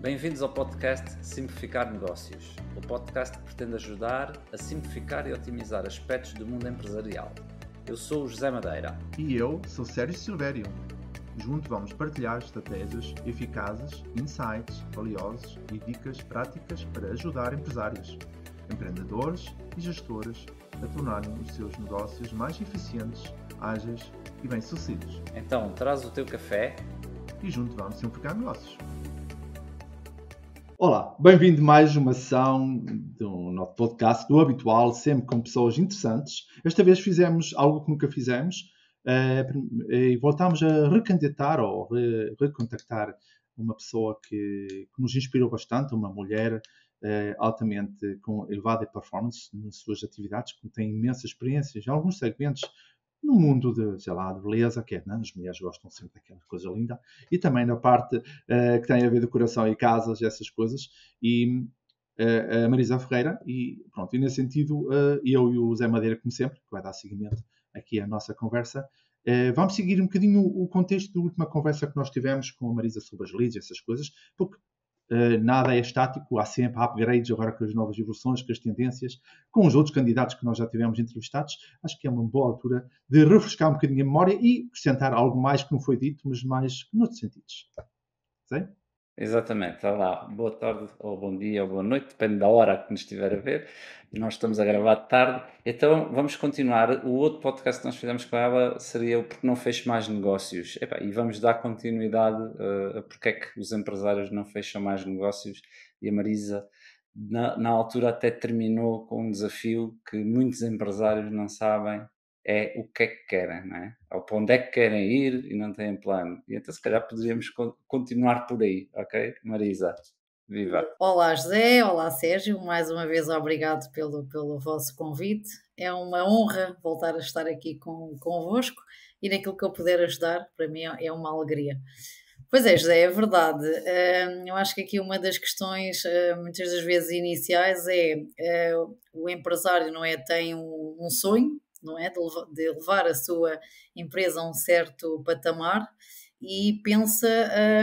Bem-vindos ao podcast Simplificar Negócios, o podcast que pretende ajudar a simplificar e otimizar aspectos do mundo empresarial. Eu sou o José Madeira. E eu sou Sérgio Silvério. Juntos vamos partilhar estratégias eficazes, insights valiosos e dicas práticas para ajudar empresários, empreendedores e gestores a tornarem os seus negócios mais eficientes, ágeis e bem-sucedidos. Então, traz o teu café e juntos vamos simplificar negócios. Olá, bem-vindo mais uma sessão do nosso podcast, do habitual, sempre com pessoas interessantes. Esta vez fizemos algo que nunca fizemos eh, eh, e voltámos a recandidatar ou recontactar uma pessoa que, que, nos inspirou bastante, uma mulher eh, altamente com elevada performance nas suas atividades, que tem imensa experiência em alguns segmentos no mundo de, sei lá, de beleza, que é, não, né, as mulheres gostam sempre daquela coisa linda, e também na parte uh, que tem a ver do coração e casas, essas coisas, e uh, a Marisa Ferreira, e pronto, e nesse sentido, uh, eu e o Zé Madeira, como sempre, que vai dar seguimento aqui à nossa conversa, vamos seguir um bocadinho o contexto da última conversa que nós tivemos com a Marisa sobre as e essas coisas, porque eh, nada é estático, há sempre upgrades agora com as novas evoluções, com as tendências, com os outros candidatos que nós já tivemos entrevistados. Acho que é uma boa altura de refrescar um bocadinho a memória e acrescentar algo mais que não foi dito, mas mais noutros sentidos. Sim? Exatamente, olá, boa tarde, ou bom dia, ou boa noite, depende da hora que nos estiver a ver. Nós estamos a gravar de tarde, então vamos continuar. O outro podcast que nós fizemos com ela seria o Porque Não fecham Mais Negócios. e vamos dar continuidade uh, a porque é que os empresários não fecham mais negócios. E a Marisa, na, na altura, até terminou com um desafio que muitos empresários não sabem é o que é que querem, não é? Ou para onde é que querem ir e não têm plano. E então, se calhar, poderíamos continuar por aí, ok? Marisa, viva! Olá, José, olá, Sérgio. Mais uma vez, obrigado pelo, pelo vosso convite. É uma honra voltar a estar aqui com, convosco e naquilo que eu puder ajudar, para mim é, é uma alegria. Pois é, José, é verdade. Hum, eu acho que aqui uma das questões, hum, muitas das vezes iniciais, é hum, o empresário não é tem um sonho não é? De, levar a sua empresa a um certo patamar e pensa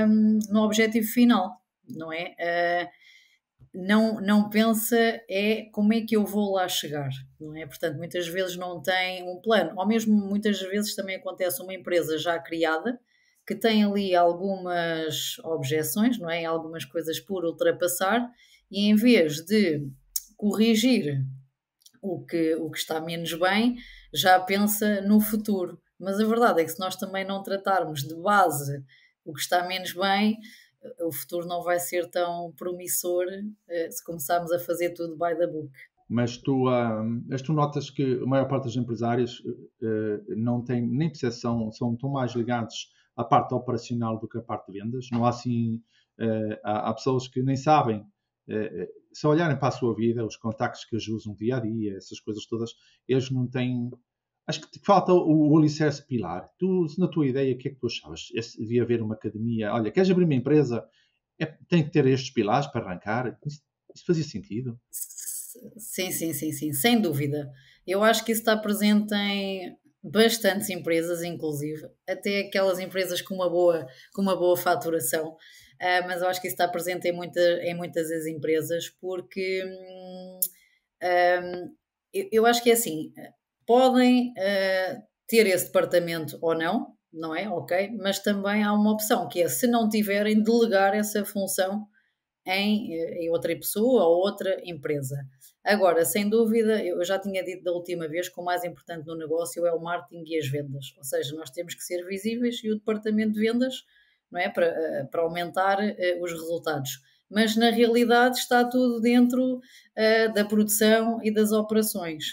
um, no objetivo final, não é? Uh, não, não pensa é como é que eu vou lá chegar, não é? Portanto, muitas vezes não tem um plano, ou mesmo muitas vezes também acontece uma empresa já criada que tem ali algumas objeções, não é? Algumas coisas por ultrapassar e em vez de corrigir o que, o que está menos bem já pensa no futuro. Mas a verdade é que se nós também não tratarmos de base o que está menos bem, o futuro não vai ser tão promissor eh, se começarmos a fazer tudo by the book. Mas tu, mas tu notas que a maior parte dos empresários eh, eh, não tem nem percepção, são tão mais ligados à parte operacional do que à parte de vendas. Não há assim, há pessoas que nem sabem eh, eh, se olharem para a sua vida, os contactos que eles usam dia a dia, essas coisas todas, eles não têm. Acho que falta o, o alicerce pilar. Tu, na tua ideia, o que é que tu achavas? Esse, devia haver uma academia. Olha, queres abrir uma empresa? É, tem que ter estes pilares para arrancar? Isso, isso fazia sentido? Sim, sim, sim, sim, sem dúvida. Eu acho que isso está presente em bastantes empresas, inclusive, até aquelas empresas com uma boa, com uma boa faturação, uh, mas eu acho que isso está presente em, muita, em muitas das empresas, porque hum, ah, eu, eu, acho que é assim, podem uh, ter esse departamento ou não, não é? Ok, mas também há uma opção que é, se não tiverem, delegar essa função em, eh, em outra pessoa ou outra empresa. Agora, sem dúvida, eu já tinha dito da última vez que o mais importante no negócio é o marketing e as vendas, ou seja, nós temos que ser visíveis e o departamento de vendas, não é, para, eh, para aumentar eh, os resultados. Mas na realidade está tudo dentro uh, da produção e das operações.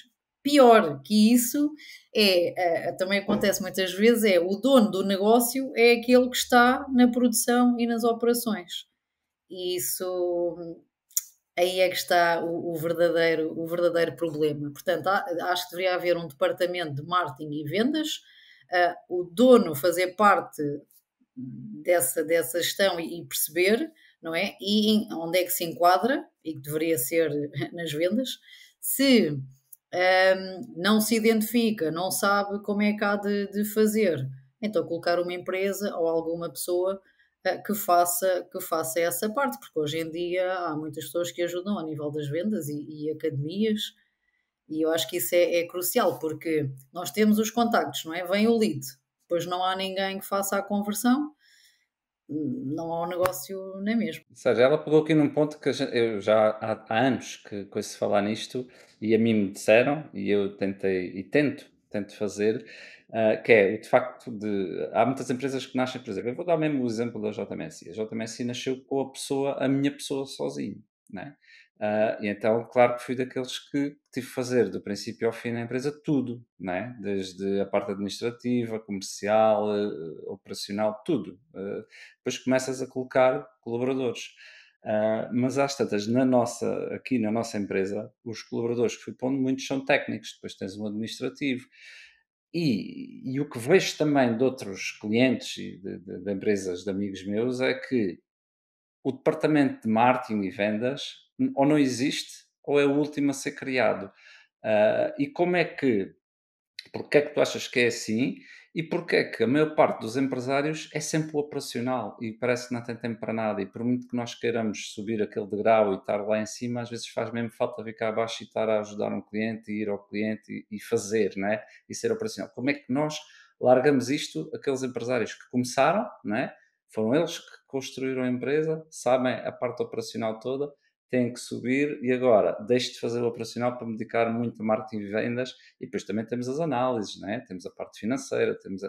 Pior que isso é, uh, também acontece muitas vezes, é o dono do negócio é aquele que está na produção e nas operações. E isso aí é que está o, o, verdadeiro, o verdadeiro problema. Portanto, acho que deveria haver um departamento de marketing e vendas, uh, o dono fazer parte dessa, dessa gestão e, e perceber, não é? E em, onde é que se enquadra, e que deveria ser nas vendas, se um, ah, não se identifica, não sabe como é que há de, de fazer, então colocar uma empresa ou alguma pessoa eh, que faça, que faça essa parte, porque hoje em dia há muitas pessoas que ajudam a nível das vendas e, e academias, e eu acho que isso é, é, crucial, porque nós temos os contactos, não é? Vem o lead, depois não há ninguém que faça a conversão, não há um negócio nem mesmo. Ou seja, ela pegou aqui num ponto que eu já há, anos que conheço falar nisto, e a mim me disseram, e eu tentei, e tento, tento fazer, Uh, que é o de facto de. Há muitas empresas que nascem, por exemplo, eu vou dar mesmo o exemplo da JMSI. A JMSI nasceu com a pessoa, a minha pessoa sozinho, né? Uh, e então, claro que fui daqueles que tive que fazer do princípio ao fim na empresa tudo, né? Desde a parte administrativa, comercial, uh, operacional, tudo. depois começas a colocar colaboradores. mas às tantas, na nossa, aqui na nossa empresa, os colaboradores que fui pondo, muitos são técnicos, depois tens um administrativo, e, e, o que vejo também de outros clientes e de, de, de, empresas de amigos meus é que o departamento de marketing e vendas ou não existe ou é o último a ser criado. Uh, e como é que, porque é que tu achas que é assim? E porquê é que a maior parte dos empresários é sempre operacional e parece que não tem tempo para nada. E por muito que nós queiramos subir aquele degrau e estar lá em cima, às vezes faz mesmo falta vir cá abaixo e estar a ajudar um cliente e ir ao cliente e, e fazer, né? E ser operacional. Como é que nós largamos isto aqueles empresários que começaram, né? Foram eles que construíram a empresa, sabem a parte operacional toda tem que subir e agora deixe de fazer o operacional para me dedicar muito a marketing e vendas e depois também temos as análises, né? temos a parte financeira, temos a...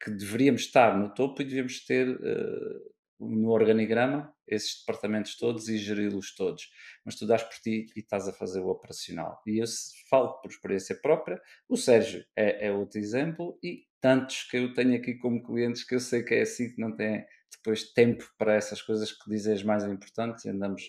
que deveríamos estar no topo e deveríamos ter uh, no organigrama esses departamentos todos e geri-los todos. Mas tu dás por ti e estás a fazer o operacional. E eu falo por experiência própria, o Sérgio é, é outro exemplo e tantos que eu tenho aqui como clientes que eu sei que é assim que não tem depois tempo para essas coisas que dizes mais importantes e andamos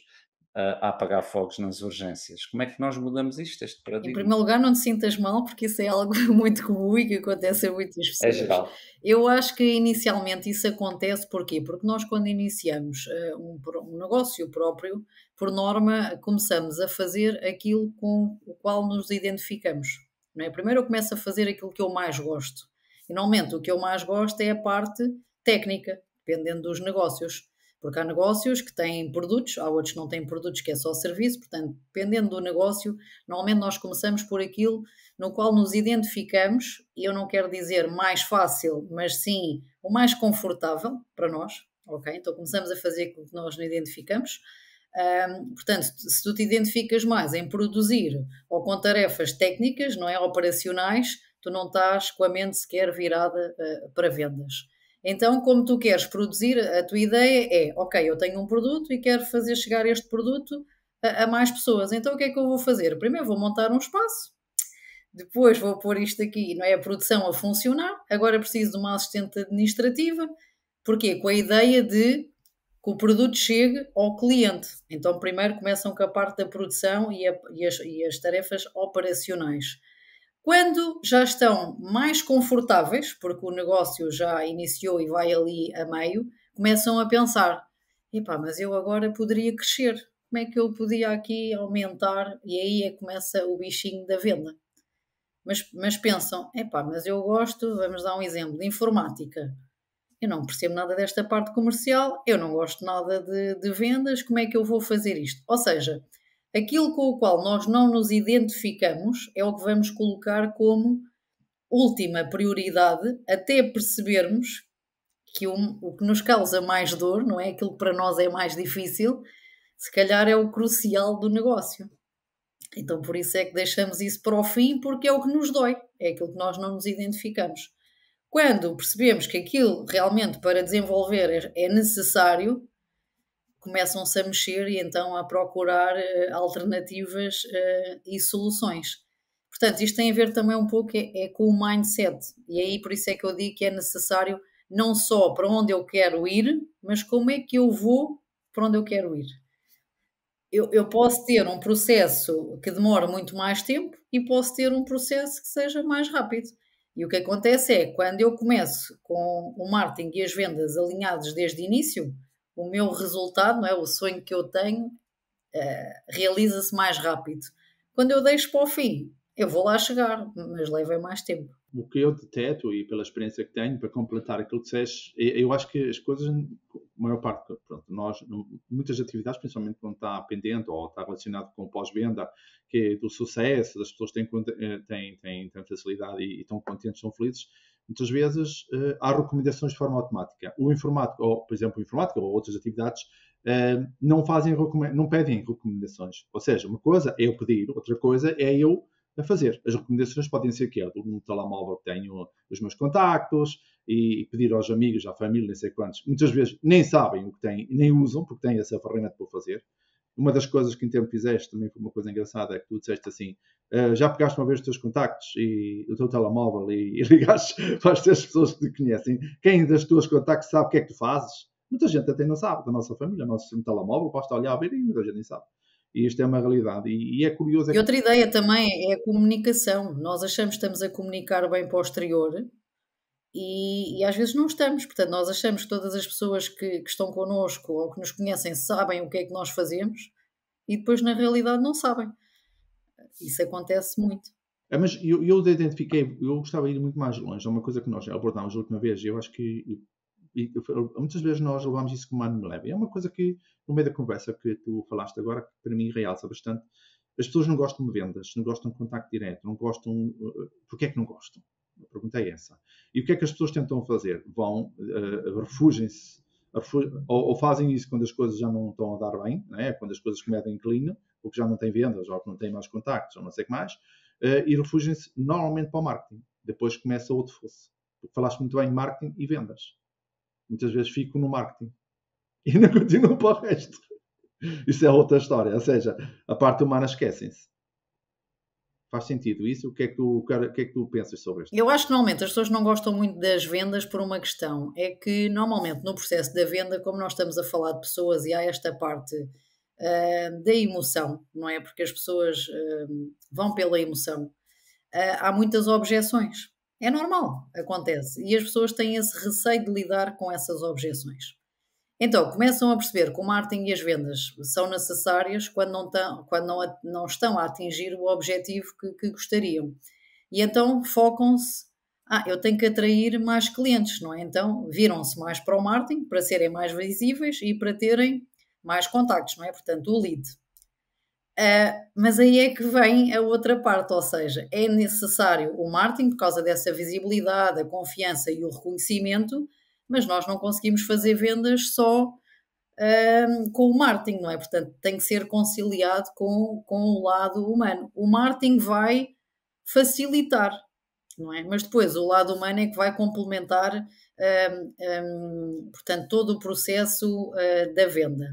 uh, a apagar fogos nas urgências. Como é que nós mudamos isto, este paradigma? Em primeiro lugar, não te sintas mal, porque isso é algo muito comum e que acontece a muitas é pessoas. É geral. Eu acho que inicialmente isso acontece, porquê? Porque nós quando iniciamos uh, um, um negócio próprio, por norma, começamos a fazer aquilo com o qual nos identificamos. Não é? Primeiro eu começo a fazer aquilo que eu mais gosto. E normalmente o que eu mais gosto é a parte técnica, dependendo dos negócios. Porque há negócios que têm produtos, há outros que não têm produtos, que é só serviço. Portanto, dependendo do negócio, normalmente nós começamos por aquilo no qual nos identificamos. E eu não quero dizer mais fácil, mas sim o mais confortável para nós. Ok? Então, começamos a fazer aquilo que nós nos identificamos. Um, portanto, se tu te identificas mais em produzir ou com tarefas técnicas, não é? Operacionais, tu não estás com a mente sequer virada uh, para vendas. Então, como tu queres produzir, a tua ideia é, ok, eu tenho um produto e quero fazer chegar este produto a, a mais pessoas. Então, o que é que eu vou fazer? Primeiro vou montar um espaço, depois vou pôr isto aqui, não é? A produção a funcionar. Agora preciso de uma assistente administrativa. Porquê? Com a ideia de que o produto chegue ao cliente. Então, primeiro começam com a parte da produção e, a, e, as, e as, tarefas operacionais. Quando já estão mais confortáveis, porque o negócio já iniciou e vai ali a meio, começam a pensar: epá, mas eu agora poderia crescer, como é que eu podia aqui aumentar? E aí é que começa o bichinho da venda. Mas, mas pensam: epá, mas eu gosto, vamos dar um exemplo, de informática. Eu não percebo nada desta parte comercial, eu não gosto nada de, de vendas, como é que eu vou fazer isto? Ou seja, Aquilo com o qual nós não nos identificamos é o que vamos colocar como última prioridade até percebermos que um, o que nos causa mais dor, não é? Aquilo que para nós é mais difícil, se calhar é o crucial do negócio. Então por isso é que deixamos isso para o fim, porque é o que nos dói, é aquilo que nós não nos identificamos. Quando percebemos que aquilo realmente para desenvolver é, é necessário, começam-se a mexer e então a procurar eh, alternativas eh, e soluções. Portanto, isto tem a ver também um pouco é, é, com o mindset. E aí por isso é que eu digo que é necessário não só para onde eu quero ir, mas como é que eu vou para onde eu quero ir. Eu, eu posso ter um processo que demora muito mais tempo e posso ter um processo que seja mais rápido. E o que acontece é, quando eu começo com o marketing e as vendas alinhados desde o início, o meu resultado, não é? o sonho que eu tenho, uh, realiza-se mais rápido. Quando eu deixo para o fim, eu vou lá chegar, mas leva mais tempo. O que eu deteto, e pela experiência que tenho, para completar aquilo que disseste, eu acho que as coisas, a maior parte, pronto, nós, muitas atividades, principalmente quando está pendente ou está relacionado com pós-venda, que é do sucesso, das pessoas têm, eh, têm, têm, têm facilidade e estão contentes, são felizes, muitas vezes uh, há recomendações de forma automática. O informático, ou por exemplo, o informático ou outras atividades, uh, não, fazem, não pedem recomendações. Ou seja, uma coisa é eu pedir, outra coisa é eu a fazer. As recomendações podem ser que é do telemóvel que tenho os meus contactos e pedir aos amigos, à família, não sei quantos. Muitas vezes nem sabem o que têm, nem usam, porque têm essa ferramenta para fazer. Uma das coisas que em tempo fizeste também foi uma coisa engraçada, é que tu disseste assim, Uh, já pegaste uma vez os teus contactos e o teu telemóvel e, e ligaste para as três pessoas que te conhecem. Quem das tuas contactos sabe o que é que tu fazes? Muita gente até não sabe, da nossa família, o nosso telemóvel, basta olhar a ver e muita gente nem sabe. E isto é uma realidade. E, e é curioso. É e outra que... ideia também é a comunicação. Nós achamos que estamos a comunicar bem para o exterior, e, e, às vezes não estamos. Portanto, nós achamos que todas as pessoas que, que, estão connosco ou que nos conhecem sabem o que é que nós fazemos e depois, na realidade, não sabem. Isso acontece muito. É, mas eu, eu identifiquei, eu gostava de ir muito mais longe. É uma coisa que nós abordámos a última vez. e Eu acho que muitas vezes nós levámos isso como ânimo leve. É uma coisa que, no meio da conversa que tu falaste agora, que para mim realça bastante. As pessoas não gostam de vendas, não gostam de contacto direto, não gostam. Eh, porquê é que não gostam? A pergunta é essa. E o que é que as pessoas tentam fazer? Vão, uh, refugem-se, refugem, ou, ou, fazem isso quando as coisas já não estão a dar bem, né? quando as coisas cometem ou porque já não têm vendas, ou que não têm mais contactos, ou não sei o que mais, uh, e refugem-se normalmente para o marketing. Depois começa outro fosse. Porque falaste muito bem em marketing e vendas. Muitas vezes fico no marketing e não continuo para o resto. Isso é outra história. Ou seja, a parte humana esquecem-se. Faz sentido isso? O que, é que tu, o que é que tu pensas sobre isto? Eu acho que normalmente as pessoas não gostam muito das vendas por uma questão. É que normalmente no processo da venda, como nós estamos a falar de pessoas e há esta parte uh, da emoção, não é? Porque as pessoas uh, vão pela emoção, uh, há muitas objeções. É normal, acontece. E as pessoas têm esse receio de lidar com essas objeções. Então, começam a perceber que o marketing e as vendas são necessárias quando não, quando não, não estão a atingir o objetivo que, que gostariam. E então focam-se, ah, eu tenho que atrair mais clientes, não é? Então viram-se mais para o marketing para serem mais visíveis e para terem mais contactos, não é? Portanto, o lead. Uh, mas aí é que vem a outra parte, ou seja, é necessário o marketing, por causa dessa visibilidade, a confiança e o reconhecimento, mas nós não conseguimos fazer vendas só um, com o marketing, não é? Portanto, tem que ser conciliado com, com o lado humano. O marketing vai facilitar, não é? Mas depois o lado humano é que vai complementar, um, um, portanto, todo o processo uh, da venda.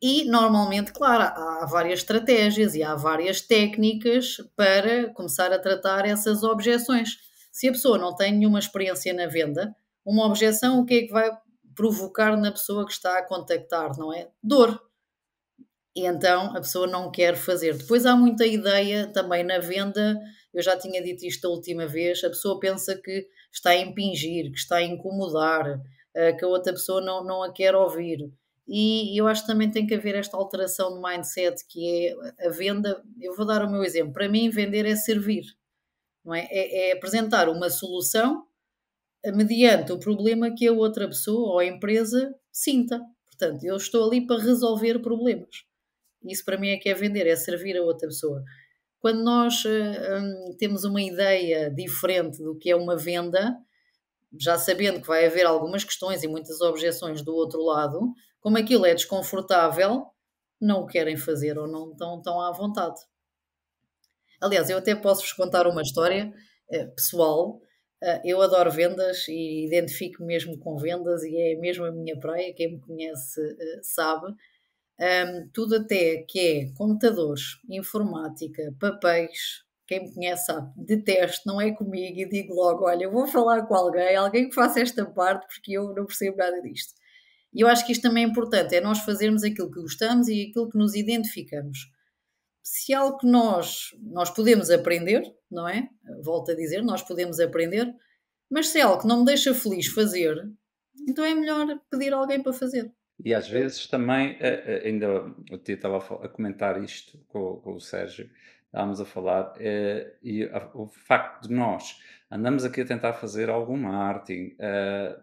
E normalmente, claro, há várias estratégias e há várias técnicas para começar a tratar essas objeções. Se a pessoa não tem nenhuma experiência na venda, uma objeção, o que é que vai provocar na pessoa que está a contactar, não é? Dor. E então a pessoa não quer fazer. Depois há muita ideia também na venda, eu já tinha dito isto a última vez, a pessoa pensa que está a impingir, que está a incomodar, eh, que a outra pessoa não, não a quer ouvir. E eu acho que também tem que haver esta alteração de mindset, que é a venda. Eu vou dar o meu exemplo. Para mim, vender é servir, não é? É, é apresentar uma solução mediante o problema que a outra pessoa ou a empresa sinta. Portanto, eu estou ali para resolver problemas. Isso para mim é que é vender, é servir a outra pessoa. Quando nós eh, hum, temos uma ideia diferente do que é uma venda, já sabendo que vai haver algumas questões e muitas objeções do outro lado, como aquilo é desconfortável, não o querem fazer ou não estão tão à vontade. Aliás, eu até posso vos contar uma história eh, pessoal ah, eu adoro vendas e identifico -me mesmo com vendas e é mesmo a minha praia, quem me conhece ah, sabe. Um, tudo até que é computadores, informática, papéis, quem me conhece sabe, detesto, não é comigo e digo logo, olha, eu vou falar com alguém, alguém que faça esta parte porque eu não percebo nada disto. E eu acho que isto também é importante, é nós fazermos aquilo que gostamos e aquilo que nos identificamos. Se algo que nós, nós podemos aprender, não é? Volto a dizer, nós podemos aprender, mas se é algo que não me deixa feliz fazer, então é melhor pedir alguém para fazer. E às vezes também, eh, eh, ainda o Tio estava a comentar isto com, com o Sérgio, estávamos a falar, é, e a, o facto de nós andamos aqui a tentar fazer alguma arte é,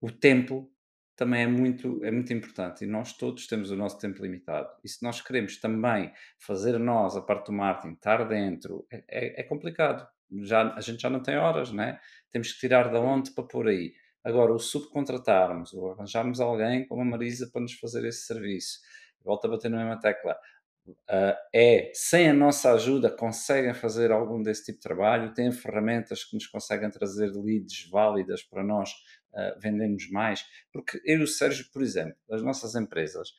o tempo também é muito, é muito importante e nós todos temos o nosso tempo limitado. E se nós queremos também fazer nós a parte do marketing, estar dentro, é, é, é complicado. Já, a gente já não tem horas, né? Temos que tirar da onde para pôr aí. Agora, o subcontratarmos, ou arranjarmos alguém como a Marisa para nos fazer esse serviço, volta a bater na mesma tecla. Uh, é, sem a nossa ajuda, conseguem fazer algum desse tipo de trabalho, têm ferramentas que nos conseguem trazer leads válidas para nós eh, vendemos mais. Porque eu e o Sérgio, por exemplo, as nossas empresas,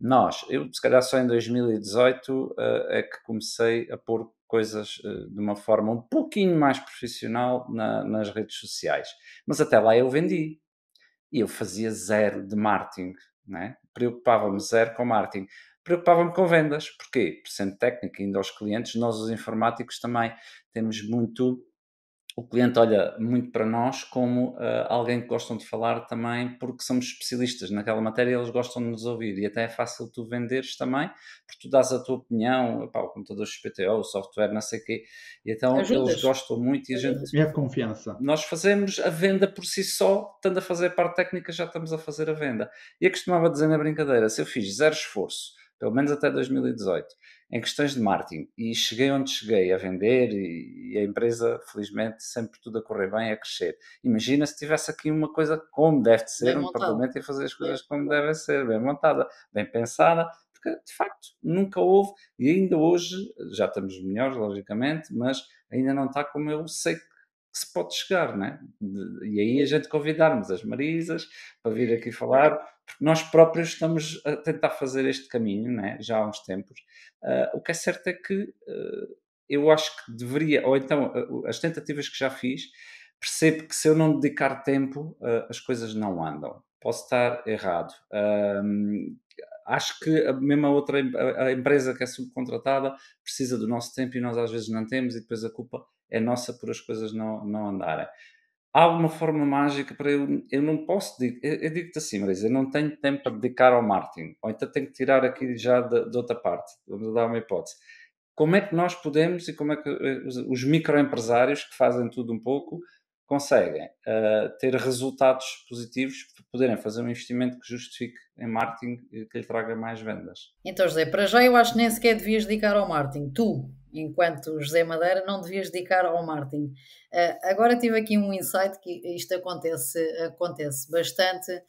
nós, eu se calhar só em 2018 uh, eh, é que comecei a pôr coisas uh, de uma forma um pouquinho mais profissional na, nas redes sociais. Mas até lá eu vendi. E eu fazia zero de marketing, né? preocupava-me zero com marketing. Preocupava-me com vendas. Porquê? Por sendo técnico, indo aos clientes, nós os informáticos também temos muito o cliente olha muito para nós como uh, alguém que gostam de falar também, porque somos especialistas naquela matéria e eles gostam de nos ouvir. E até é fácil tu venderes também, porque tu dás a tua opinião, epá, o computador XPTO, o software, não sei o quê. E então Ajudas. eles gostam muito e a gente. É de confiança. Nós fazemos a venda por si só, estando a fazer a parte técnica, já estamos a fazer a venda. E eu costumava dizer na brincadeira: se eu fiz zero esforço pelo menos até 2018, em questões de marketing e cheguei onde cheguei a vender e, e a empresa, felizmente, sempre tudo a correr bem, a crescer. Imagina se tivesse aqui uma coisa como deve ser, um departamento e fazer as coisas como devem ser, bem montada, bem pensada, porque de facto nunca houve e ainda hoje já estamos melhores, logicamente, mas ainda não está como eu sei que que se pode chegar, né? E aí a gente convidarmos as Marisas para vir aqui falar, porque nós próprios estamos a tentar fazer este caminho, né? Já há uns tempos. Uh, o que é certo é que uh, eu acho que deveria, ou então uh, as tentativas que já fiz, percebo que se eu não dedicar tempo, as coisas não andam. Posso estar errado. acho que mesmo a mesma outra a empresa que é subcontratada precisa do nosso tempo e nós às vezes não temos e depois a culpa é nossa por as coisas não, não andarem. Há uma forma mágica para eu. Eu não posso. Eu, eu digo-te assim, Marisa, eu não tenho tempo para dedicar ao marketing. Ou então tenho que tirar aqui já de, de outra parte. Vamos dar uma hipótese. Como é que nós podemos e como é que eh, os, os microempresários, que fazem tudo um pouco, conseguem uh, ter resultados positivos para poderem fazer um investimento que justifique em marketing e que lhe traga mais vendas. Então, José, para já eu acho que nem sequer devias dedicar ao marketing. Tu, enquanto José Madeira, não devias dedicar ao marketing. Uh, eh, agora tive aqui um insight que isto acontece, acontece bastante,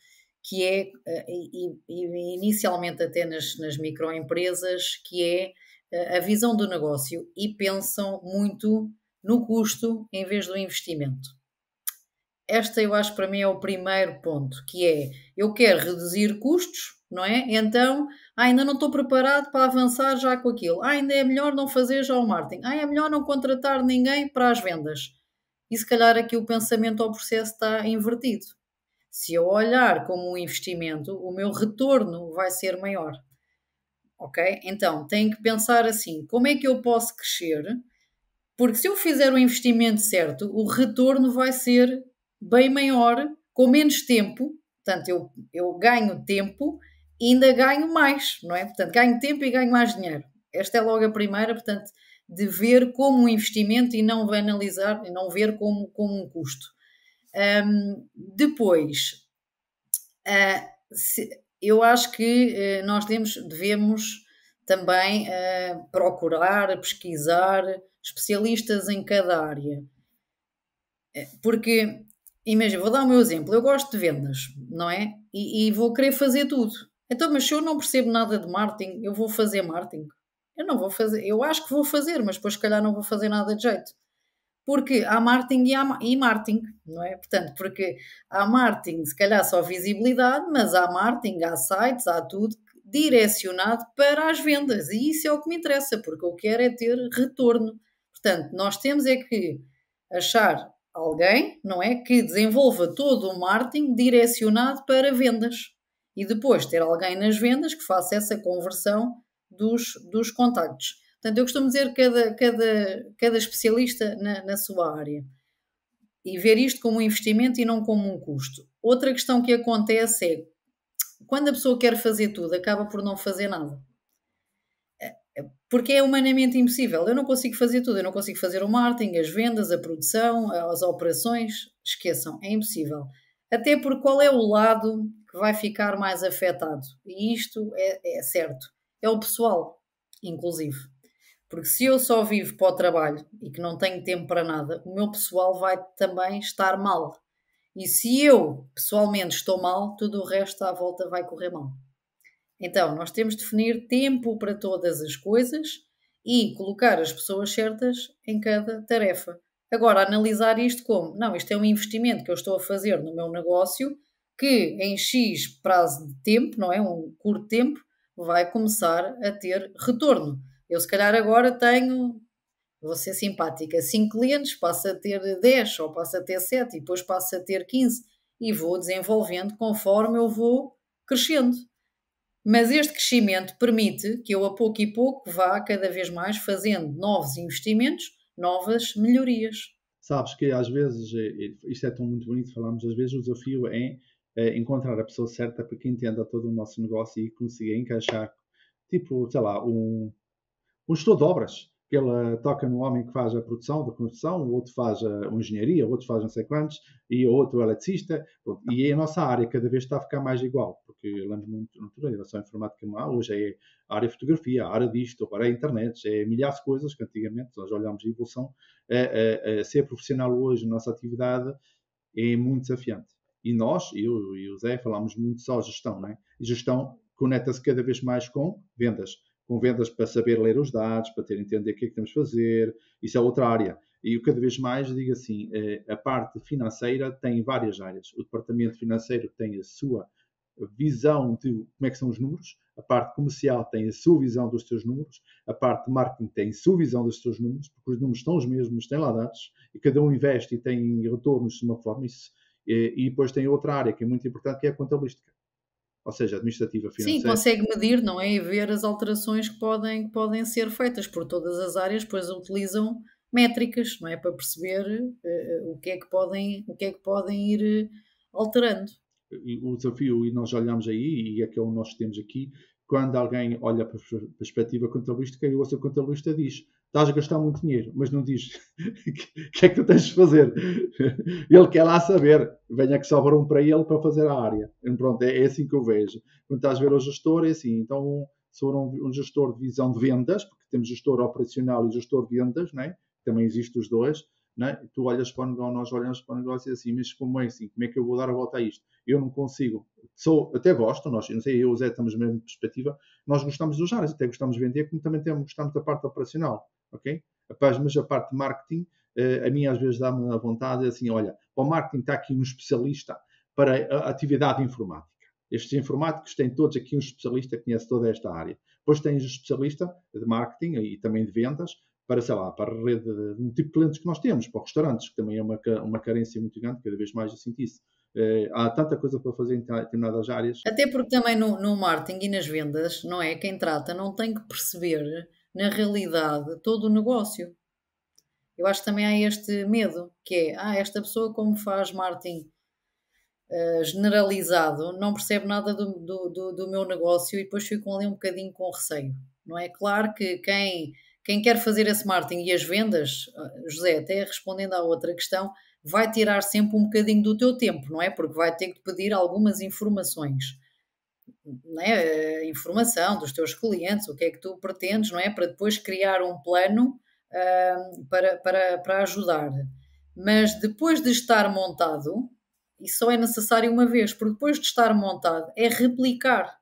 que é, uh, e, e, inicialmente até nas, nas microempresas, que é uh, a visão do negócio e pensam muito no custo em vez do investimento. Esta eu acho para mim é o primeiro ponto, que é eu quero reduzir custos, não é? Então, ah, ainda não estou preparado para avançar já com aquilo. Ah, ainda é melhor não fazer já o marketing. Ah, é melhor não contratar ninguém para as vendas. E se calhar aqui o pensamento ao processo está invertido. Se eu olhar como um investimento, o meu retorno vai ser maior. Ok? Então, tenho que pensar assim: como é que eu posso crescer? Porque se eu fizer o investimento certo, o retorno vai ser bem maior, com menos tempo. Portanto, eu, eu ganho tempo ainda ganho mais, não é? Portanto, ganho tempo e ganho mais dinheiro. Esta é logo a primeira, portanto, de ver como um investimento e não analisar, e não ver como, como um custo. Um, depois, uh, se, eu acho que uh, nós temos, devemos também uh, procurar, pesquisar especialistas em cada área. Eh, porque, imagina, vou dar o meu exemplo, eu gosto de vendas, não é? E, e vou querer fazer tudo. Então, mas se eu não percebo nada de marketing, eu vou fazer marketing? Eu não vou fazer, eu acho que vou fazer, mas depois se calhar não vou fazer nada de jeito. Porque há marketing e, há, e marketing, não é? Portanto, porque há marketing, se calhar só visibilidade, mas há marketing, há sites, há tudo direcionado para as vendas. E isso é o que me interessa, porque eu quero é ter retorno. Portanto, nós temos é que achar alguém, não é? Que desenvolva todo o marketing direcionado para vendas e depois ter alguém nas vendas que faça essa conversão dos, dos contactos. Portanto, eu costumo dizer cada, cada, cada especialista na, na sua área e ver isto como um investimento e não como um custo. Outra questão que acontece é quando a pessoa quer fazer tudo, acaba por não fazer nada. É, é, porque é humanamente impossível. Eu não consigo fazer tudo. Eu não consigo fazer o marketing, as vendas, a produção, as operações. Esqueçam, é impossível. Até porque qual é o lado vai ficar mais afetado. E isto é, é certo. É o pessoal, inclusive. Porque se eu só vivo para o trabalho e que não tenho tempo para nada, o meu pessoal vai também estar mal. E se eu pessoalmente estou mal, tudo o resto à volta vai correr mal. Então, nós temos de definir tempo para todas as coisas e colocar as pessoas certas em cada tarefa. Agora, analisar isto como: não, isto é um investimento que eu estou a fazer no meu negócio que em X prazo de tempo, não é? Um curto tempo, vai começar a ter retorno. Eu, se calhar, agora tenho, vou ser simpática, 5 clientes, passo a ter 10 ou passo a ter 7 e depois passo a ter 15 e vou desenvolvendo conforme eu vou crescendo. Mas este crescimento permite que eu, a pouco e pouco, vá cada vez mais fazendo novos investimentos, novas melhorias. Sabes que às vezes, é, é, isto é tão muito bonito, falamos, às vezes o desafio é encontrar a pessoa certa para que entenda todo o nosso negócio e consiga encaixar, tipo, sei lá, um, um de obras. Que ele toca no homem que faz a produção da construção, o outro faz a engenharia, o outro faz não sei quantos, e o outro é eletricista. E é a nossa área cada vez está a ficar mais igual, porque eu lembro-me na altura, era informática, mas hoje é a área de fotografia, a área disto, agora é a internet, é milhares de coisas que antigamente nós olhamos a evolução. ser profissional hoje, na nossa atividade é muito desafiante. E nós, eu e o Zé, falamos muito só gestão, né E gestão conecta-se cada vez mais com vendas. Com vendas para saber ler os dados, para ter entender o que é que temos de fazer, isso é outra área. E eu cada vez mais digo assim: eh, a parte financeira tem várias áreas. O departamento financeiro tem a sua visão de como é que são os números, a parte comercial tem a sua visão dos seus números, a parte de marketing tem a sua visão dos seus números, porque os números estão os mesmos, têm lá dados, e cada um investe e tem retornos de uma forma, isso e, e depois tem outra área que é muito importante, que é a contabilística ou seja, administrativa financeira. Sim, consegue medir, não é? E ver as alterações que podem, que podem ser feitas por todas as áreas, pois utilizam métricas, não é? Para perceber uh, o, que é que podem, o que é que podem ir alterando. O desafio, e nós olhamos aí, e é que é o nós temos aqui, quando alguém olha para a perspectiva contabilística e o seu contabilista diz estás a gastar muito dinheiro, mas não diz o que é que tu tens de fazer. Ele quer lá saber, venha que sobra um para ele para fazer a área. Pronto, é, é, assim que eu vejo. Quando estás a ver o gestor, é assim, então se for um, um gestor de visão de vendas, porque temos gestor operacional e gestor de vendas, né? também existem os dois, né? tu olhas para o negócio, nós olhamos para o negócio e assim, mas como é assim? Como é que eu vou dar a volta a isto? Eu não consigo. Sou, até gosto, nós, não sei, eu e o Zé estamos na mesma perspectiva, nós gostamos dos áreas, até gostamos de vender, como também temos, gostamos da parte operacional ok? mas a parte de marketing, eh, a mim às vezes dá-me a vontade, é assim, olha, para o marketing está aqui um especialista para a atividade informática. Estes informáticos têm todos aqui um especialista que conhece toda esta área. Depois tens um especialista de marketing e também de vendas para, sei lá, para a rede de um tipo de clientes que nós temos, para restaurantes, que também é uma, uma carência muito grande, cada vez mais eu sinto isso. Uh, há tanta coisa para fazer em determinadas áreas. Até porque também no, no marketing e nas vendas, não é? Quem trata não tem que perceber na realidade, todo o negócio. Eu acho que também há este medo, que é, ah, esta pessoa como faz marketing uh, generalizado, não percebe nada do, do, do, do meu negócio e depois ficam ali um bocadinho com receio, não é? Claro que quem, quem quer fazer esse marketing e as vendas, eh, José, até respondendo à outra questão, vai tirar sempre um bocadinho do teu tempo, não é? Porque vai ter que pedir algumas informações né, eh, informação dos teus clientes, o que é que tu pretendes, não é? Para depois criar um plano uh, para, para, para ajudar. Mas depois de estar montado, e só é necessário uma vez, porque depois de estar montado é replicar.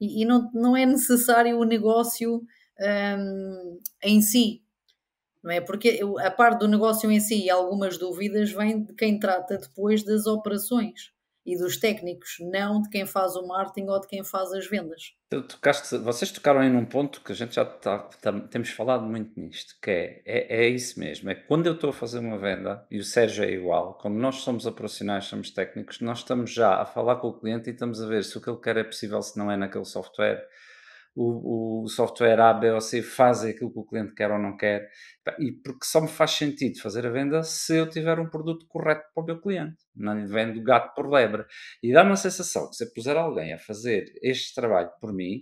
E, e não, não é necessário o negócio um, em si, não é? Porque a parte do negócio em si e algumas dúvidas vêm de quem trata depois das operações e dos técnicos, não de quem faz o marketing ou de quem faz as vendas. Tocaste, vocês tocaram aí num ponto que a gente já tá, tá, temos falado muito nisto, que é, é, é, isso mesmo, é quando eu estou a fazer uma venda, e o Sérgio é igual, quando nós somos operacionais, somos técnicos, nós estamos já a falar com o cliente e estamos a ver se o que ele quer é possível, se não é naquele software, o, o software A, B ou C faz aquilo que o cliente quer ou não quer. E porque só me faz sentido fazer a venda se eu tiver um produto correto para o meu cliente. Não lhe vendo gato por lebre. E dá-me a sensação que se eu puser alguém a fazer este trabalho por mim,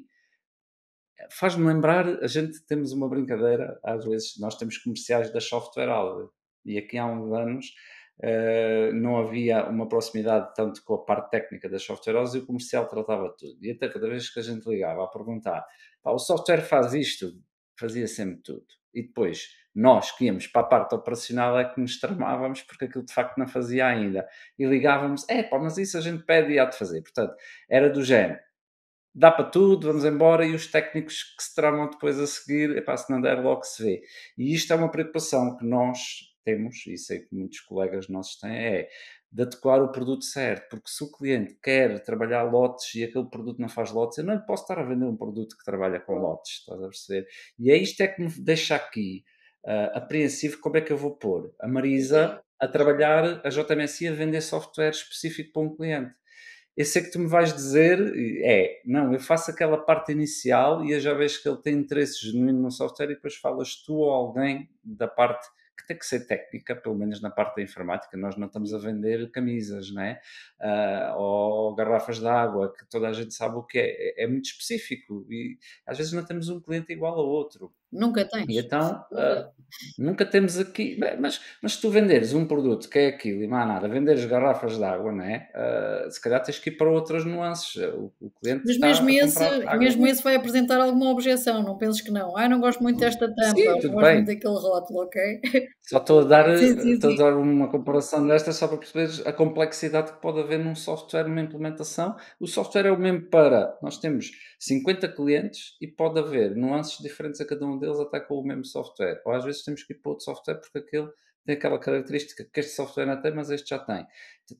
faz-me lembrar, a gente temos uma brincadeira, às vezes nós temos comerciais da Software Aula. E aqui há uns anos eh, não havia uma proximidade tanto com a parte técnica das software e o comercial tratava tudo. E até cada vez que a gente ligava a perguntar, o software faz isto, fazia sempre tudo. E depois, nós que íamos para a parte operacional é que nos tramávamos porque aquilo de facto não fazia ainda. E ligávamos, é pá, mas isso a gente pede e há de fazer. Portanto, era do género. Dá para tudo, vamos embora, e os técnicos que se tramam depois a seguir, epá, se não der, logo se vê. E isto é uma preocupação que nós, temos, e sei que muitos colegas nossos têm, é de adequar o produto certo, porque se o cliente quer trabalhar lotes e aquele produto não faz lotes, eu não lhe posso estar a vender um produto que trabalha com lotes, estás a perceber? E é isto é que me deixa aqui uh, apreensivo, como é que eu vou pôr a Marisa a trabalhar, a JMSI a vender software específico para um cliente eu sei que tu me vais dizer é, não, eu faço aquela parte inicial e eu já vejo que ele tem interesse genuíno no software e depois falas tu ou alguém da parte que tem que ser técnica, pelo menos na parte da informática. Nós não estamos a vender camisas, né? Uh, ou garrafas de água, que toda a gente sabe o que é. é. É muito específico e às vezes não temos um cliente igual ao outro. Nunca tens. E então, nunca. Uh, nunca temos aqui. Bem, mas, mas se tu venderes um produto que é aquilo e mais nada, venderes garrafas de água, não é? Uh, se calhar tens que ir para outras nuances. O, o cliente Mas mesmo, esse, mesmo esse vai apresentar alguma objeção, não penses que não. Ah, não gosto muito desta tampa, sim, gosto bem. muito daquele rótulo, ok? Só estou a dar, sim, sim, estou a dar uma comparação desta só para perceberes a complexidade que pode haver num software, numa implementação. O software é o mesmo para. Nós temos 50 clientes e pode haver nuances diferentes a cada um um deles até com o mesmo software. Ou às vezes temos que ir para outro software porque aquele tem aquela característica que este software não tem, mas este já tem.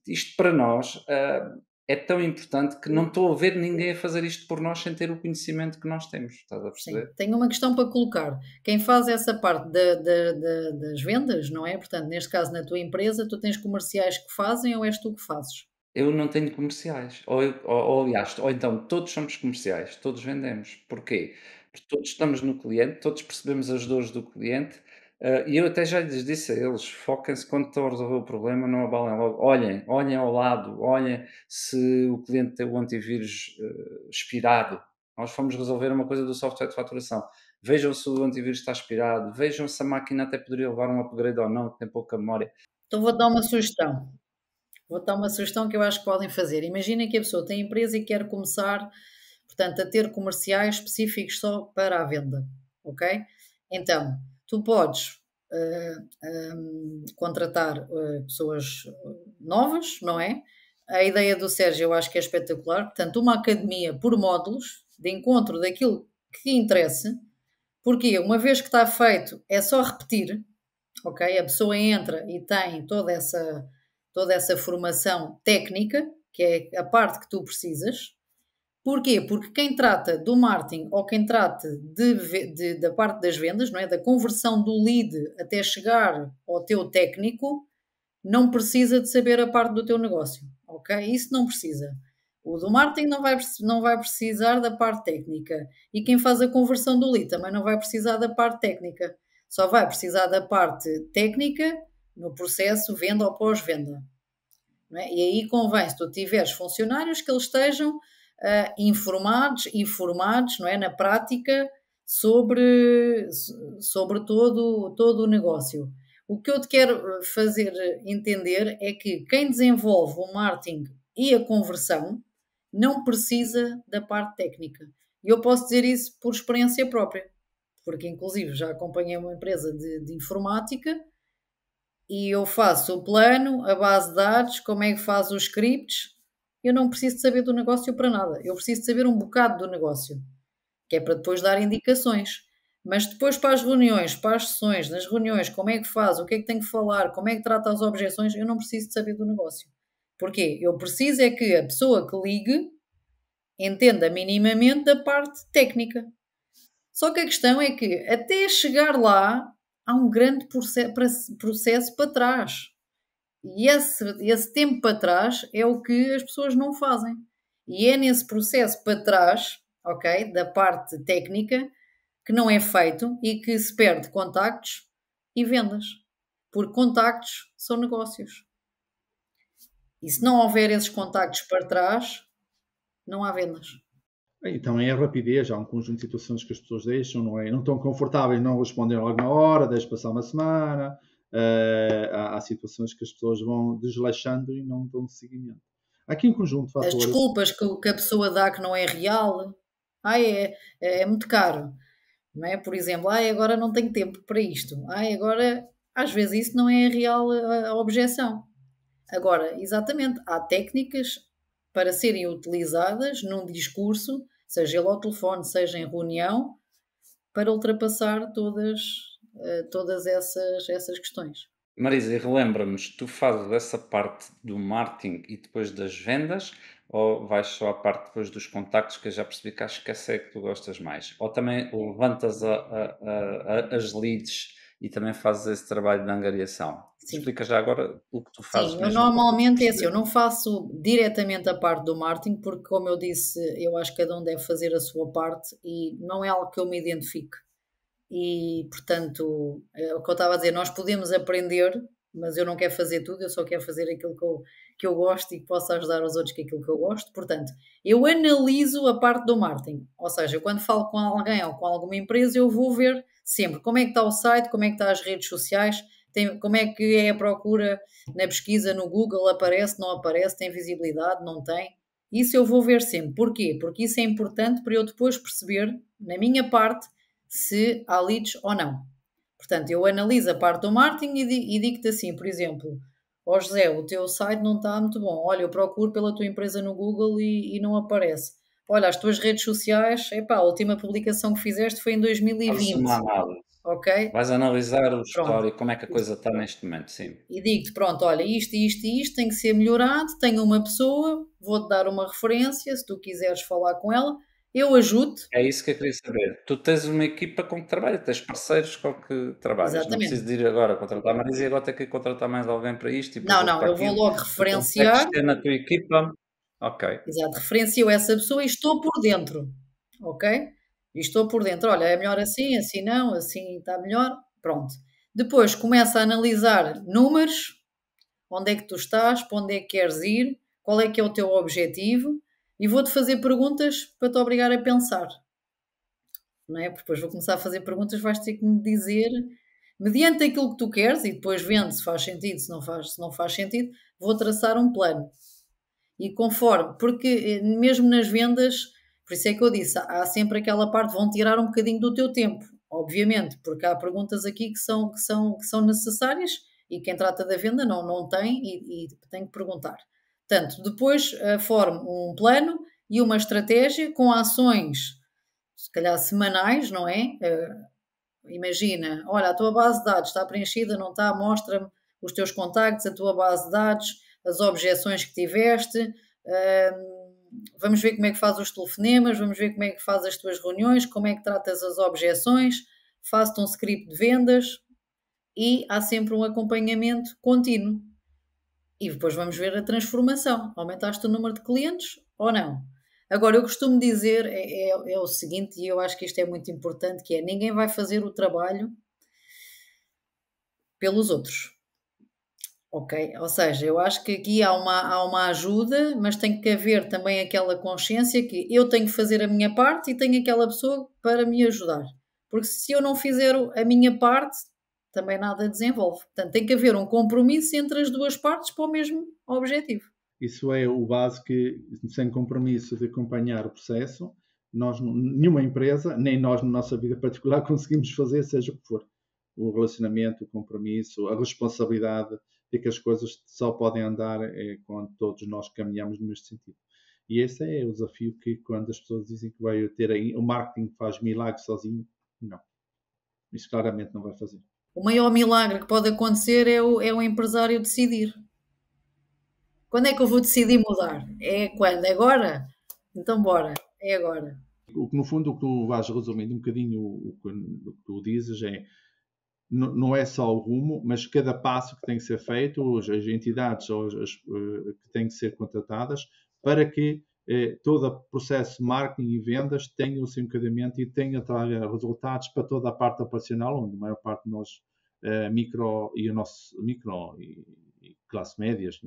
Isto para nós uh, é tão importante que não estou a ver ninguém a fazer isto por nós sem ter o conhecimento que nós temos. Estás a perceber? Sim. Tenho uma questão para colocar. Quem faz essa parte de, de, de, das vendas, não é? Portanto, neste caso, na tua empresa, tu tens comerciais que fazem ou és tu que fazes? Eu não tenho comerciais. Ou, eu, ou, ou aliás, ou então todos somos comerciais, todos vendemos. Porquê? porque todos estamos no cliente, todos percebemos as dores do cliente. Uh, e eu até já lhes disse a eles: foquem-se quando estão a resolver o problema, não abalem logo. Olhem, olhem ao lado, olhem se o cliente tem o antivírus uh, expirado. Nós fomos resolver uma coisa do software de faturação. Vejam se o antivírus está expirado, vejam se a máquina até poderia levar um upgrade ou não, que tem pouca memória. Então vou dar uma sugestão. Vou dar uma sugestão que eu acho que podem fazer. Imaginem que a pessoa tem empresa e quer começar portanto, a ter comerciais específicos só para a venda, ok? Então, tu podes uh, eh, um, ehm, contratar uh, pessoas eh, novas, não é? A ideia do Sérgio eu acho que é espetacular, portanto, uma academia por módulos, de encontro daquilo que interessa, porque uma vez que está feito, é só repetir, ok? A pessoa entra e tem toda essa, toda essa formação técnica, que é a parte que tu precisas, Porquê? Porque quem trata do marketing ou quem trata de, de, da parte das vendas, não é? da conversão do lead até chegar ao teu técnico, não precisa de saber a parte do teu negócio, ok? Isso não precisa. O do marketing não vai, não vai precisar da parte técnica e quem faz a conversão do lead também não vai precisar da parte técnica. Só vai precisar da parte técnica no processo venda ou pós-venda. É? E aí convém, se tu tiveres funcionários, que eles estejam uh, informados não é, na prática sobre, sobre todo, todo o negócio. O que eu te quero eh, fazer entender é que quem desenvolve o marketing e a conversão não precisa da parte técnica. E eu posso dizer isso por experiência própria, porque inclusive já acompanhei uma empresa de, de informática e eu faço o plano, a base de dados, como é que faz os scripts, eu não preciso saber do negócio para nada, eu preciso saber um bocado do negócio, que é para depois dar indicações. Mas depois para as reuniões, para as sessões, nas reuniões, como é que faz, o que é que tem que falar, como é que trata as objeções, eu não preciso saber do negócio. Porquê? Eu preciso é que a pessoa que ligue entenda minimamente da parte técnica. Só que a questão é que até chegar lá há um grande processo para trás. E esse, esse tempo para trás é o que as pessoas não fazem. E é nesse processo para trás, ok, da parte técnica, que não é feito e que se perde contactos e vendas. Porque contactos são negócios. E se não houver esses contactos para trás, não há vendas. então é a rapidez, há um conjunto de situações que as pessoas deixam, não é? Não estão confortáveis, não respondem logo na hora, deixam passar uma semana, uh, há, há, situações que as pessoas vão desleixando e não dão seguimento. aqui em conjunto de fatores. As desculpas que, que a pessoa dá que não é real, ah, é, é, é muito caro. Não é? Por exemplo, ah, agora não tenho tempo para isto. Ah, agora, às vezes isso não é real a, a objeção. Agora, exatamente, há técnicas para serem utilizadas num discurso, seja ele ao telefone, seja em reunião, para ultrapassar todas eh, todas essas, essas questões. Marisa, e relembra-nos, tu fazes essa parte do marketing e depois das vendas, ou vais só à parte depois dos contactos, que eu já percebi que acho que essa é que tu gostas mais? Ou também levantas a, a, a, as leads e também fazes esse trabalho de angariação? Sim. Explica já agora o que tu fazes. Sim, eu normalmente é assim, eu não faço diretamente a parte do marketing, porque como eu disse, eu acho que cada um deve fazer a sua parte e não é algo que eu me identifique e portanto, é o que eu estava a dizer, nós podemos aprender, mas eu não quero fazer tudo, eu só quero fazer aquilo que eu, que eu gosto e que possa ajudar os outros com aquilo que eu gosto. Portanto, eu analiso a parte do marketing, ou seja, quando falo com alguém ou com alguma empresa, eu vou ver sempre como é que está o site, como é que está as redes sociais, tem, como é que é a procura na pesquisa no Google, aparece, não aparece, tem visibilidade, não tem. Isso eu vou ver sempre. Porquê? Porque isso é importante para eu depois perceber, na minha parte, se há leads ou não. Portanto, eu analiso a parte do marketing e, e digo-te assim, por exemplo, ó oh José, o teu site não está muito bom, olha, eu procuro pela tua empresa no Google e, e não aparece. Olha, as tuas redes sociais, epá, a última publicação que fizeste foi em 2020. Uma análise. Ok? Vais analisar o histórico, como é que a coisa está neste momento, sim. E digo-te, pronto, olha, isto, isto e isto tem que ser melhorado, tenho uma pessoa, vou-te dar uma referência, se tu quiseres falar com ela, eu ajudo. É isso que eu queria saber. Tu tens uma equipa com que trabalhas, tens parceiros com que trabalhas. Exatamente. Não preciso de ir agora contratar mais e agora ter que contratar mais alguém para isto. não, não, eu vou logo então, referenciar. Ter na tua equipa. Ok. Exato, referencio essa pessoa e estou por dentro. Ok? E estou por dentro. Olha, é melhor assim, assim não, assim está melhor. Pronto. Depois começa a analisar números, onde é que tu estás, para onde é que queres ir, qual é que é o teu objetivo e vou-te fazer perguntas para te obrigar a pensar. Não é? Porque depois vou começar a fazer perguntas, vais ter que me dizer, mediante aquilo que tu queres, e depois vendo se faz sentido, se não faz, se não faz sentido, vou traçar um plano. E conforme, porque eh, mesmo nas vendas, por isso é que eu disse, há sempre aquela parte, vão tirar um bocadinho do teu tempo, obviamente, porque há perguntas aqui que são, que são, que são necessárias e quem trata da venda não, não tem e, e tem que perguntar. Portanto, depois uh, um plano e uma estratégia com ações, se calhar semanais, não é? Uh, imagina, olha, a tua base de dados está preenchida, não está? Mostra-me os teus contactos, a tua base de dados, as objeções que tiveste. Uh, vamos ver como é que faz os telefonemas, vamos ver como é que faz as tuas reuniões, como é que tratas as objeções, faço-te um script de vendas e há sempre um acompanhamento contínuo. E depois vamos ver a transformação. Aumentaste o número de clientes ou não? Agora, eu costumo dizer é, é, é, o seguinte, e eu acho que isto é muito importante, que é ninguém vai fazer o trabalho pelos outros. Ok? Ou seja, eu acho que aqui há uma, há uma ajuda, mas tem que haver também aquela consciência que eu tenho que fazer a minha parte e tenho aquela pessoa para me ajudar. Porque se eu não fizer a minha parte, também nada desenvolve. Portanto, tem que haver um compromisso entre as duas partes para o mesmo objetivo. Isso é o base que, sem compromisso de acompanhar o processo, nós, nenhuma empresa, nem nós na nossa vida particular, conseguimos fazer, seja o que for. O relacionamento, o compromisso, a responsabilidade de que as coisas só podem andar é, quando todos nós caminhamos no mesmo sentido. E esse é o desafio que, quando as pessoas dizem que vai ter aí, o marketing faz milagre sozinho, não. Isso claramente não vai fazer. O maior milagre que pode acontecer é o, é o empresário decidir. Quando é que eu vou decidir mudar? É quando? É agora? Então bora, é agora. O que no fundo o que tu vais resumindo um bocadinho o, que, o que tu dizes é não é só o rumo, mas cada passo que tem que ser feito, as entidades as, as, eh, que têm que ser contratadas, para que eh, todo o processo de marketing e vendas tenha o seu encadamento e tenha trazer resultados para toda a parte operacional, onde a maior parte de nós, eh, micro e a nosso micro e, e classe médias,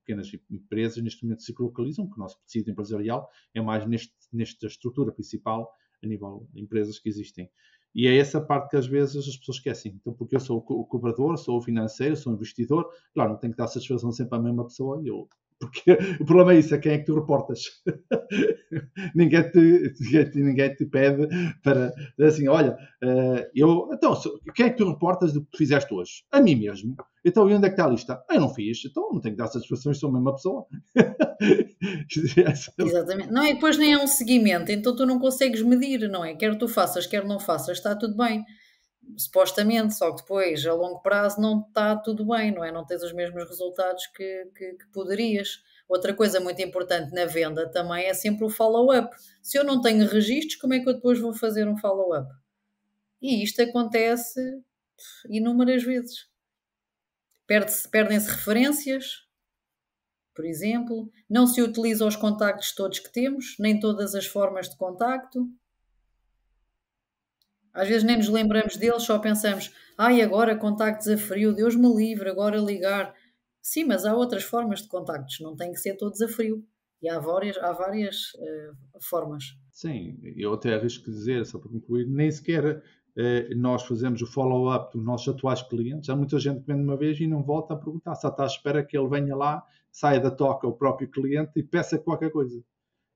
pequenas empresas, neste momento se localizam, que o nosso tecido empresarial é mais neste, nesta estrutura principal a nível de empresas que existem. E é essa parte que às vezes as pessoas esquecem. Então, porque eu sou o cobrador, sou o financeiro, sou o investidor, claro, não tenho que dar satisfação sempre à mesma pessoa e eu porque o problema é isso, a é quem é que tu reportas? ninguém, te, ninguém te pede para assim, olha, eh, eu então, quem é que tu reportas do que tu fizeste hoje? A mim mesmo. Então, e onde é que está a lista? Eu não fiz, então não tenho que dar satisfações, sou a mesma pessoa. É Exatamente. Não, é depois nem é um seguimento, então tu não consegues medir, não é? Quer tu faças, quer não faças, está tudo bem supostamente, só que depois, a longo prazo, não está tudo bem, não é? Não tens os mesmos resultados que, que, que poderias. Outra coisa muito importante na venda também é sempre o follow-up. Se eu não tenho registros, como é que eu depois vou fazer um follow-up? E isto acontece inúmeras vezes. Perde-se, perdem-se referências, por exemplo, não se utilizam os contactos todos que temos, nem todas as formas de contacto. Às vezes nem nos lembramos deles, só pensamos, ai, agora contactos a frio, Deus me livre, agora ligar. Sim, mas há outras formas de contactos, não tem que ser todos a frio. E há várias, há várias uh, formas. Sim, eu até arrisco dizer, só para concluir, nem sequer uh, nós fazemos o follow-up dos nossos atuais clientes. Há muita gente que de uma vez e não volta a perguntar, só está à espera que ele venha lá, saia da toca o próprio cliente e peça qualquer coisa.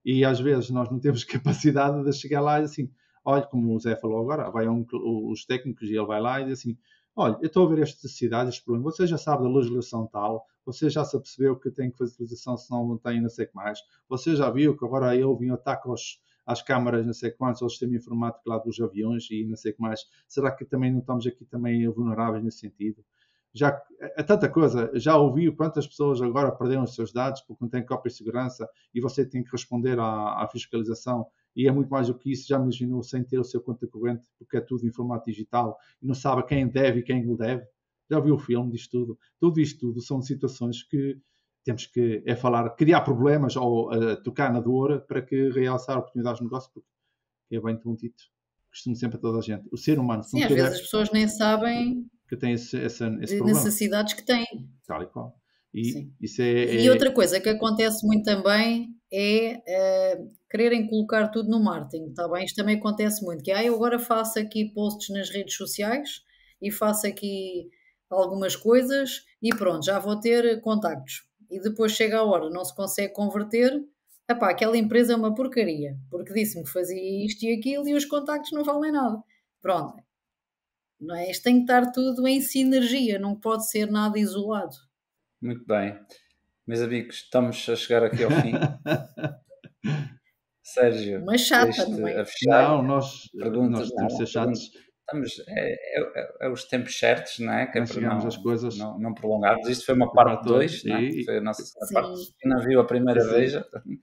E às vezes nós não temos capacidade de chegar lá e assim, olha, como o Zé falou agora, vai um, os técnicos e ele vai lá e diz assim, olha, eu estou a ver esta necessidade, este problema, você já sabe da legislação tal, você já se apercebeu que tem que fazer legislação, senão não tem não sei o que mais, você já viu que agora eu vim ataque aos, às câmaras, não sei quantos, ao sistema informático lá dos aviões e não sei o que mais, será que também não estamos aqui também vulneráveis nesse sentido? já é, é tanta coisa, já ouvi quantas pessoas agora perderam os seus dados porque não têm cópia de segurança e você tem que responder à, à fiscalização e é muito mais do que isso, já imaginou sem ter o seu conta corrente, porque é tudo em formato digital e não sabe quem deve e quem não deve. Já viu o filme disto tudo? Tudo isto tudo são situações que temos que é falar, criar problemas ou uh, tocar na dor para que realçar oportunidades de negócio, porque é bem dito. Costumo sempre a toda a gente. O ser humano. Sim, às vezes as pessoas nem sabem que tem esse, essa, esse necessidades que têm. Tal e qual. E, isso é, é... e outra coisa que acontece muito também é uh, quererem colocar tudo no marketing, está bem? Isto também acontece muito, que ah, eu agora faço aqui posts nas redes sociais e faço aqui algumas coisas e pronto, já vou ter contactos. E depois chega a hora, não se consegue converter, epá, aquela empresa é uma porcaria, porque disse-me que fazia isto e aquilo e os contactos não valem nada. Pronto, não é? Isto tem que estar tudo em sinergia, não pode ser nada isolado. Muito bem. Meus amigos, estamos a chegar aqui ao fim. Sérgio, uma chata é? a fechar. Não, nós, perguntas, nós temos de ser chatos. Estamos, é, é, é, é, os tempos certos, não é? Que é para não, as coisas. Não, não prolongarmos. Isto foi uma parte 2, é? foi a nossa a parte. Quem não viu a primeira Sim. vez,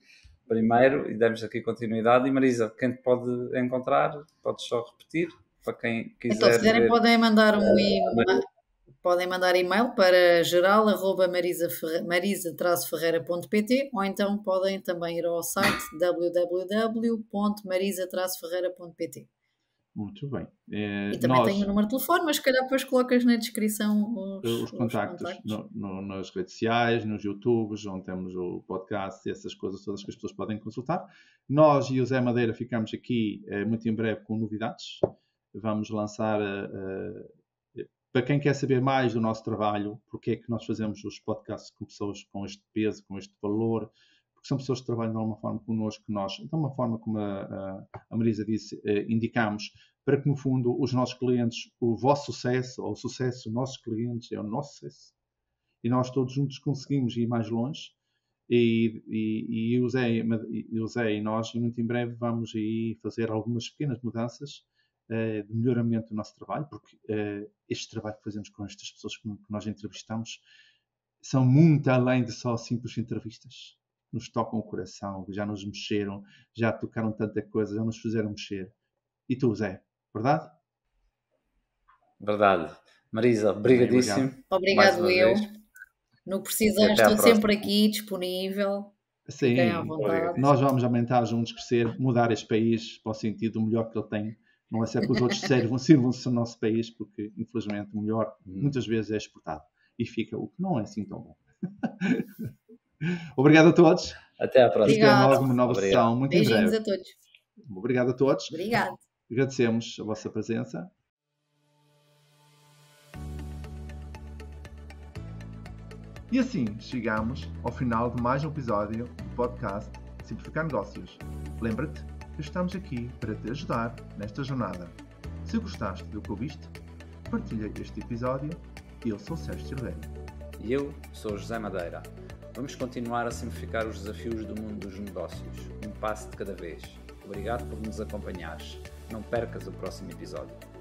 primeiro, e demos aqui continuidade. E Marisa, quem te pode encontrar, podes só repetir, para quem quiser. Então, se quiserem, podem mandar um eh, e-mail podem mandar e-mail para geral.marisa-ferreira.pt ou então podem também ir ao site www.marisa-ferreira.pt. Muito bem. É, e também nós... tem o número de telefone, mas se calhar depois colocas na descrição os, eh, os contactos. Os contactos. No, no, nas redes sociais, nos YouTubes, onde temos o podcast, essas coisas todas que as pessoas podem consultar. Nós e o Zé Madeira ficamos aqui eh, muito em breve com novidades. Vamos lançar para quem quer saber mais do nosso trabalho, porque é que nós fazemos os podcasts com pessoas com este peso, com este valor, porque são pessoas que trabalham de alguma forma connosco, que nós, então, de uma forma como a, a Marisa disse, eh, indicamos, para que no fundo os nossos clientes, o vosso sucesso, ou o sucesso dos nossos clientes, é o nosso sucesso. E nós todos juntos conseguimos ir mais longe. E, e, e usei, usei nós, e muito em breve vamos aí fazer algumas pequenas mudanças eh, de melhoramento do nosso trabalho, porque eh, este trabalho que fazemos com estas pessoas que nós entrevistamos são muito além de só simples entrevistas. Nos tocam o coração, já nos mexeram, já tocaram tanta coisa, já nos fizeram mexer. E tu, Zé, verdade? Verdade. Marisa, obrigadíssimo. Obrigado, Obrigado eu. Vez. No precisão, estou sempre aqui disponível. Sim, nós vamos aumentar juntos, crescer, mudar este país para o sentido melhor que ele tem não é certo que os outros servam, sirvam-se no nosso país, porque, infelizmente, o melhor hum. muitas vezes é exportado e fica o que não é assim tão bom. Obrigado a todos. Até à próxima. É Obrigado. Uma nova Obrigado. sessão, muito Beijinhos em breve. a todos. Obrigado a todos. Obrigado. Agradecemos a vossa presença. E assim chegamos ao final de mais um episódio do podcast Simplificar Negócios. Lembra-te estamos aqui para te ajudar nesta jornada. Se gostaste do que ouviste, partilha este episódio. Eu sou Sérgio Silveira. E eu sou José Madeira. Vamos continuar a simplificar os desafios do mundo dos negócios, um passo de cada vez. Obrigado por nos acompanhares. Não percas o próximo episódio.